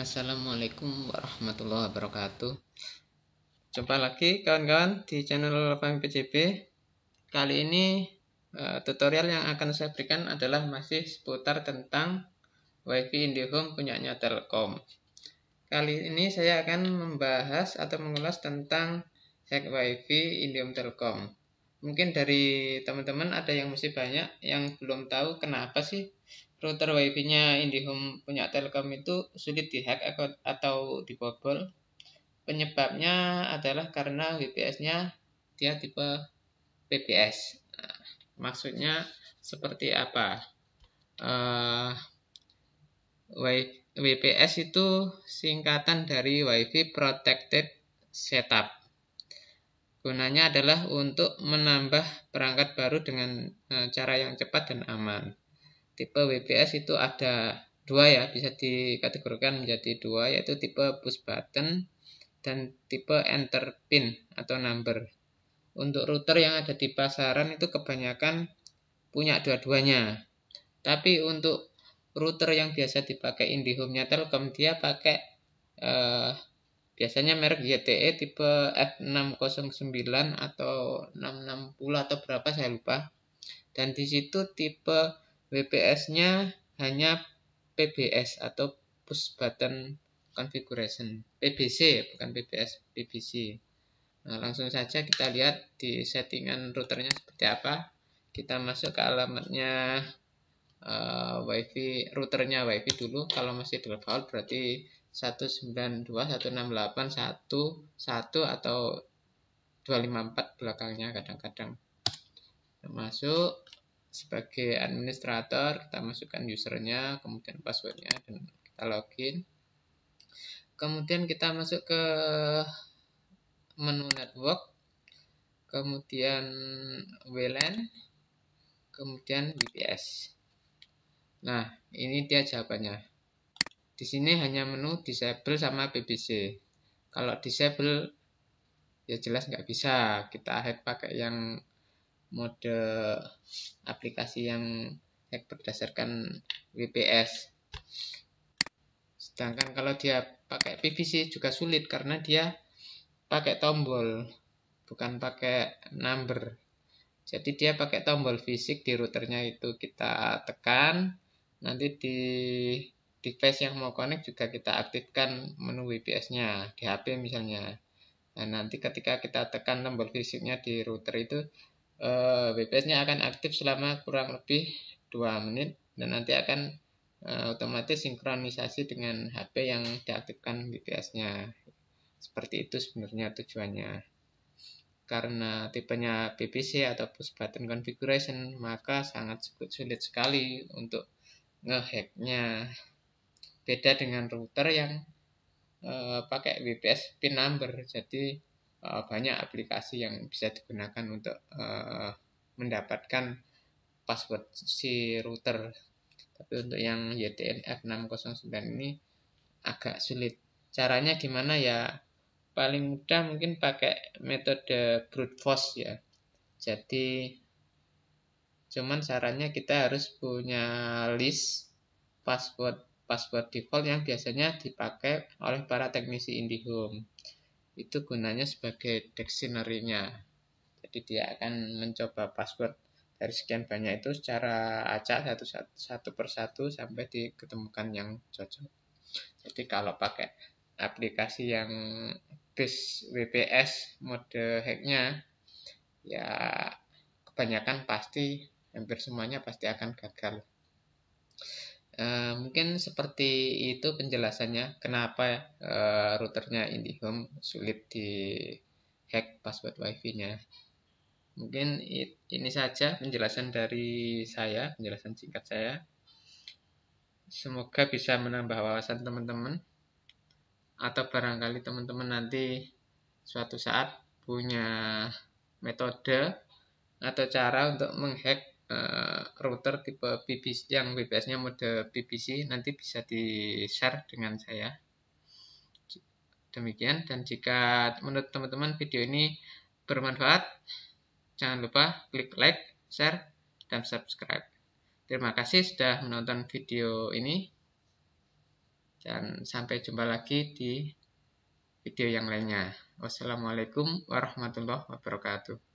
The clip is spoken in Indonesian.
Assalamualaikum warahmatullahi wabarakatuh Jumpa lagi kawan-kawan di channel Lepang PCB. Kali ini eh, tutorial yang akan saya berikan adalah masih seputar tentang WiFi IndiHome punyanya Telkom Kali ini saya akan membahas atau mengulas tentang hack WiFi IndiHome Telkom Mungkin dari teman-teman ada yang masih banyak yang belum tahu kenapa sih router WiFi-nya IndiHome punya Telkom itu sulit dihack atau dibobol. Penyebabnya adalah karena WPS-nya dia tipe PBS. Nah, maksudnya seperti apa? Uh, eh, WPS itu singkatan dari WiFi Protected Setup. Gunanya adalah untuk menambah perangkat baru dengan eh, cara yang cepat dan aman tipe WPS itu ada dua ya bisa dikategorikan menjadi dua yaitu tipe push button dan tipe enter pin atau number untuk router yang ada di pasaran itu kebanyakan punya dua-duanya tapi untuk router yang biasa dipakai IndiHome-nya Telkom dia pakai eh, biasanya merek YTE tipe F609 atau 660 atau berapa saya lupa dan disitu tipe WPS-nya hanya PBS atau Push Button Configuration, PBC bukan PBS, PBC. Nah, langsung saja kita lihat di settingan routernya seperti apa. Kita masuk ke alamatnya uh, WiFi routernya WiFi dulu. Kalau masih default berarti 192.168.1.1 atau 254 belakangnya kadang-kadang. Masuk sebagai administrator kita masukkan usernya kemudian passwordnya dan kita login kemudian kita masuk ke menu network kemudian WLAN kemudian VPS nah ini dia jawabannya di sini hanya menu disable sama BBC kalau disable ya jelas nggak bisa kita head pakai yang mode aplikasi yang hack berdasarkan WPS. Sedangkan kalau dia pakai PVC juga sulit karena dia pakai tombol, bukan pakai number. Jadi dia pakai tombol fisik di routernya itu kita tekan, nanti di device yang mau connect juga kita aktifkan menu WPS-nya di HP misalnya. Nah, nanti ketika kita tekan tombol fisiknya di router itu uh, eh, BPS-nya akan aktif selama kurang lebih 2 menit dan nanti akan uh, otomatis sinkronisasi dengan HP yang diaktifkan BPS-nya. Seperti itu sebenarnya tujuannya. Karena tipenya BBC atau push button configuration, maka sangat sulit sekali untuk ngehacknya. Beda dengan router yang uh, pakai BPS pin number. Jadi Eh, banyak aplikasi yang bisa digunakan untuk uh, mendapatkan password si router. Tapi untuk yang YTNF 609 ini agak sulit. Caranya gimana ya? Paling mudah mungkin pakai metode brute force ya. Jadi cuman sarannya kita harus punya list password password default yang biasanya dipakai oleh para teknisi IndiHome itu gunanya sebagai dictionary-nya. Jadi dia akan mencoba password dari sekian banyak itu secara acak satu, satu, satu persatu sampai diketemukan yang cocok. Jadi kalau pakai aplikasi yang base WPS mode hacknya ya kebanyakan pasti hampir semuanya pasti akan gagal. Eh, mungkin seperti itu penjelasannya kenapa uh, routernya IndiHome sulit di hack password wifi-nya. Mungkin it, ini saja penjelasan dari saya, penjelasan singkat saya. Semoga bisa menambah wawasan teman-teman atau barangkali teman-teman nanti suatu saat punya metode atau cara untuk menghack Eh, router tipe BBC yang BBS-nya mode BBC nanti bisa di-share dengan saya. Demikian dan jika menurut teman-teman video ini bermanfaat, jangan lupa klik like, share, dan subscribe. Terima kasih sudah menonton video ini dan sampai jumpa lagi di video yang lainnya. Wassalamualaikum warahmatullahi wabarakatuh.